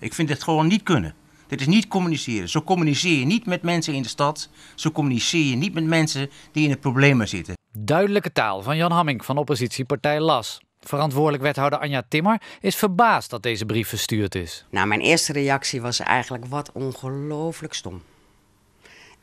Ik vind dit gewoon niet kunnen. Dit is niet communiceren. Zo communiceer je niet met mensen in de stad. Zo communiceer je niet met mensen die in het problemen zitten. Duidelijke taal van Jan Hamming van oppositiepartij LAS. Verantwoordelijk wethouder Anja Timmer is verbaasd dat deze brief verstuurd is. Nou, mijn eerste reactie was eigenlijk wat ongelooflijk stom.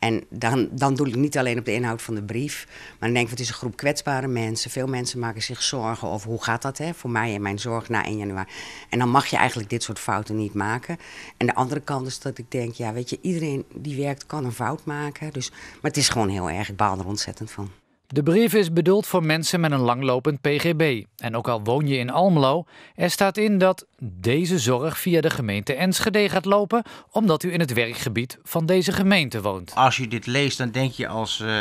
En dan, dan doe ik niet alleen op de inhoud van de brief. Maar dan denk ik, het is een groep kwetsbare mensen. Veel mensen maken zich zorgen over hoe gaat dat hè, voor mij en mijn zorg na 1 januari. En dan mag je eigenlijk dit soort fouten niet maken. En de andere kant is dat ik denk, ja weet je, iedereen die werkt kan een fout maken. Dus, maar het is gewoon heel erg, ik baal er ontzettend van. De brief is bedoeld voor mensen met een langlopend PGB. En ook al woon je in Almelo, er staat in dat deze zorg via de gemeente Enschede gaat lopen, omdat u in het werkgebied van deze gemeente woont. Als je dit leest, dan denk je als, eh,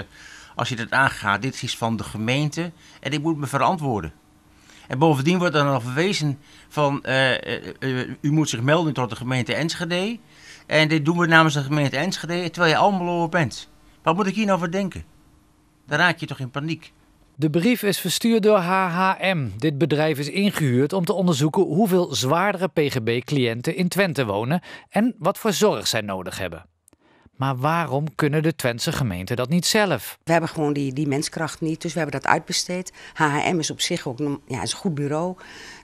als je dit aangaat, dit is van de gemeente en ik moet me verantwoorden. En bovendien wordt er nog verwezen van eh, eh, u moet zich melden tot de gemeente Enschede. En dit doen we namens de gemeente Enschede, terwijl je Almelo bent. Wat moet ik hier nou voor denken? Dan raak je toch in paniek. De brief is verstuurd door HHM. Dit bedrijf is ingehuurd om te onderzoeken hoeveel zwaardere PGB-cliënten in Twente wonen en wat voor zorg zij nodig hebben. Maar waarom kunnen de Twentse gemeenten dat niet zelf? We hebben gewoon die, die menskracht niet, dus we hebben dat uitbesteed. HHM is op zich ook een, ja, is een goed bureau.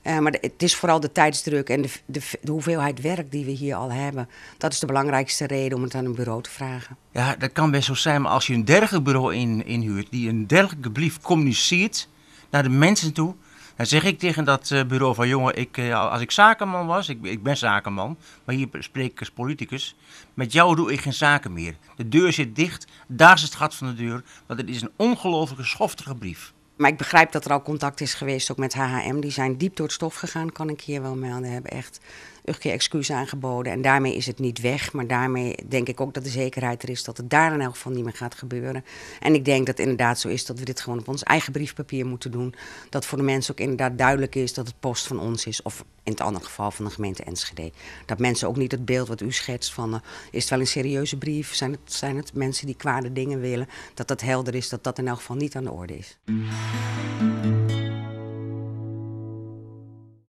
Eh, maar het is vooral de tijdsdruk en de, de, de, hoeveelheid werk die we hier al hebben. Dat is de belangrijkste reden om het aan een bureau te vragen. Ja, dat kan best zo zijn, maar als je een dergelijk bureau in, inhuurt die een dergelijke brief communiceert naar de mensen toe, dan zeg ik tegen dat eh, bureau van jongen, ik, eh, als ik zakenman was, ik, ik ben zakenman, maar hier spreek ik als politicus. Met jou doe ik geen zaken meer. De deur zit dicht, daar is het gat van de deur, want het is een ongelooflijke schoftige brief. Maar ik begrijp dat er al contact is geweest, ook met HHM. Die zijn diep door het stof gegaan, kan ik hier wel melden. Hebben echt een keer excuus aangeboden. En daarmee is het niet weg. Maar daarmee denk ik ook dat de zekerheid er is dat het daar in elk geval niet meer gaat gebeuren. En ik denk dat het inderdaad zo is dat we dit gewoon op ons eigen briefpapier moeten doen. Dat voor de mensen ook inderdaad duidelijk is dat het post van ons is. Of in het andere geval van de gemeente Enschede. Dat mensen ook niet het beeld wat u schetst van eh, is het wel een serieuze brief? Zijn het, zijn het mensen die kwade dingen willen? Dat dat helder is, dat dat in elk geval niet aan de orde is.